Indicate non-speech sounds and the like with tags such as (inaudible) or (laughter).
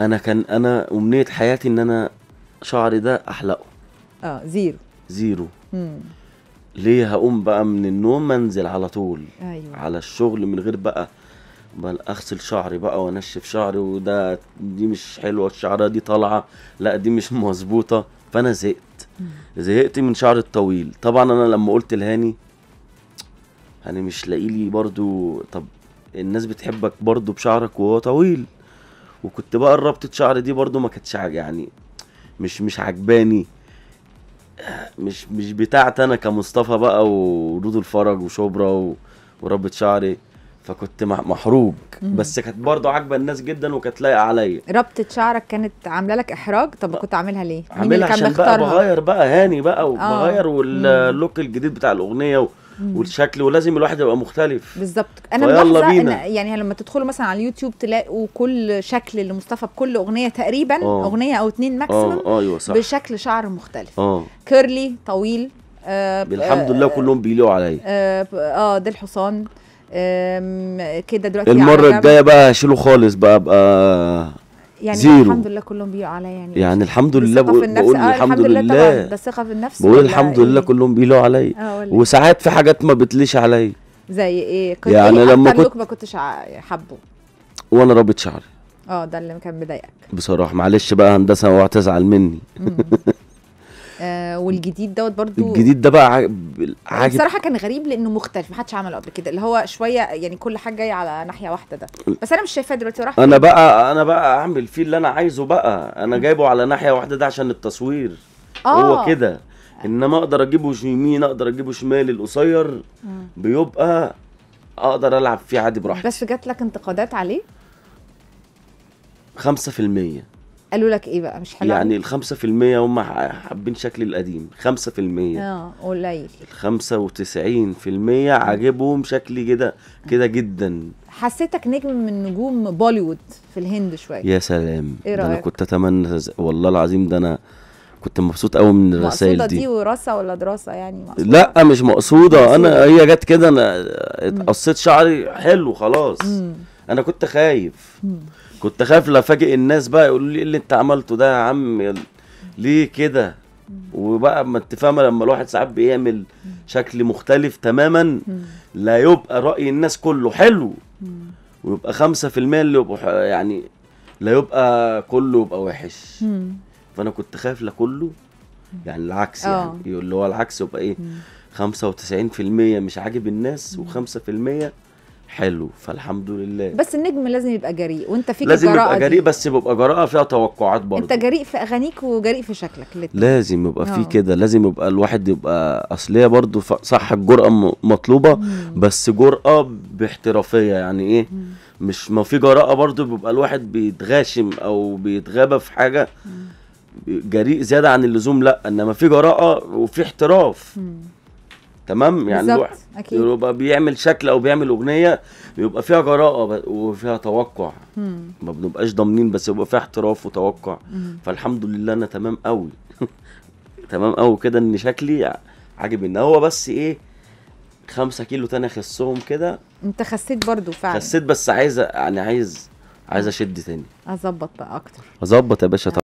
انا كان انا امنيه حياتي ان انا شعري ده احلقه اه زيرو زيرو مم. ليه هقوم بقى من النوم انزل على طول أيوة. على الشغل من غير بقى بل اغسل شعري بقى وانشف شعري وده دي مش حلوه الشعره دي طالعه لا دي مش مظبوطه فانا زهقت زهقت من شعري الطويل طبعا انا لما قلت لهاني انا مش لاقي لي برضو طب الناس بتحبك برضو بشعرك وهو طويل وكنت بقى الربطة شعر دي برضو ما كانتش يعني مش مش عجباني مش مش بتاعت انا كمصطفى بقى ورود الفرج وشبرا و... وربة شعري فكنت محروج بس كانت برضه عاجبه الناس جدا وكانت لايقه عليا ربطه شعرك كانت عامله لك احراج طب كنت عاملها ليه عاملها عشان بقى بغير بقى هاني بقى آه. وبغير واللوك الجديد بتاع الاغنيه و... والشكل ولازم الواحد يبقى مختلف بالظبط انا ملاحظه إن يعني لما تدخلوا مثلا على اليوتيوب تلاقوا كل شكل لمصطفى بكل اغنيه تقريبا أوه. اغنيه او اتنين ماكسيمم آه، آه، أيوة صح. بشكل شعر مختلف أوه. كيرلي طويل آه الحمد لله كلهم آه، بيليقوا عليا اه, آه ده الحصان كده دلوقتي المره الجايه بقى هشيله خالص بقى ابقى يعني زيرو. الحمد لله كلهم بيقوا عليا يعني يعني الحمد لله بقول الحمد, آه الحمد لله, لله. طبعا ده ثقه في النفس بقول الحمد لله إيه؟ كلهم بيقولوا عليا آه وساعات في حاجات ما بتليش عليا زي ايه كنت يعني إيه لما كنت ما كنتش حابه وانا رابط شعري اه ده اللي كان مضايقك بصراحه معلش بقى هندسه اوعى تزعل مني آه، والجديد دوت برضو الجديد ده بقى عاجب عاجب بصراحه كان غريب لانه مختلف محدش عمله قبل كده اللي هو شويه يعني كل حاجه جايه على ناحيه واحده ده بس انا مش شايفاه دلوقتي راح انا بقى انا بقى اعمل فيه اللي انا عايزه بقى انا جايبه على ناحيه واحده ده عشان التصوير آه. هو كده انما اقدر اجيبه يمين اقدر اجيبه شمال القصير بيبقى اقدر العب فيه عادي براحتي بس جات لك انتقادات عليه 5% قالوا لك ايه بقى مش حلو يعني ال 5% هم حابين شكلي القديم 5% اه قليل ال 95% آه. عاجبهم شكلي كده كده جدا حسيتك نجم من نجوم بوليوود في الهند شوية يا سلام ايه رأيك؟ انا كنت اتمنى والله العظيم ده انا كنت مبسوط قوي من الرسائل دي مقصوده دي وراثه ولا دراسه يعني مقصودة. لا مش مقصوده, مقصودة. انا هي جت كده انا اتقصيت شعري حلو خلاص مم. انا كنت خايف كنت خايف لا الناس بقى يقولوا لي ايه اللي انت عملته ده يا عم ليه كده وبقى ما انت فاهمه لما الواحد ساعات بيعمل شكل مختلف تماما لا يبقى راي الناس كله حلو ويبقى 5% اللي يبقوا يعني لا يبقى كله يبقى وحش فانا كنت خايف لكله يعني العكس يعني آه. اللي هو العكس يبقى ايه 95% مش عاجب الناس و5% حلو فالحمد لله بس النجم لازم يبقى جريء وانت فيك لازم يبقى جريء بس بيبقى جراءه فيها توقعات برضه انت جريء في اغانيك وجريء في شكلك الاتنين. لازم يبقى في آه. كده لازم يبقى الواحد يبقى اصليه برضه صح الجرأه مطلوبه مم. بس جرأه باحترافيه يعني ايه مم. مش ما في جراءه برضه بيبقى الواحد بيتغاشم او بيتغابى في حاجه مم. جريء زياده عن اللزوم لا انما في جراءه وفي احتراف مم. تمام يعني الواحد يبقى بيعمل شكل او بيعمل اغنيه بيبقى فيها جراءه وفيها توقع مم. ما بنبقاش ضامنين بس يبقى فيها احتراف وتوقع مم. فالحمد لله انا تمام قوي (laughs) تمام قوي كده ان شكلي عاجبني هو بس ايه خمسة كيلو تاني اخسهم كده انت خسيت برضو فعلا خسيت بس عايز يعني عايز عايز اشد تاني اظبط بقى اكتر اظبط يا باشا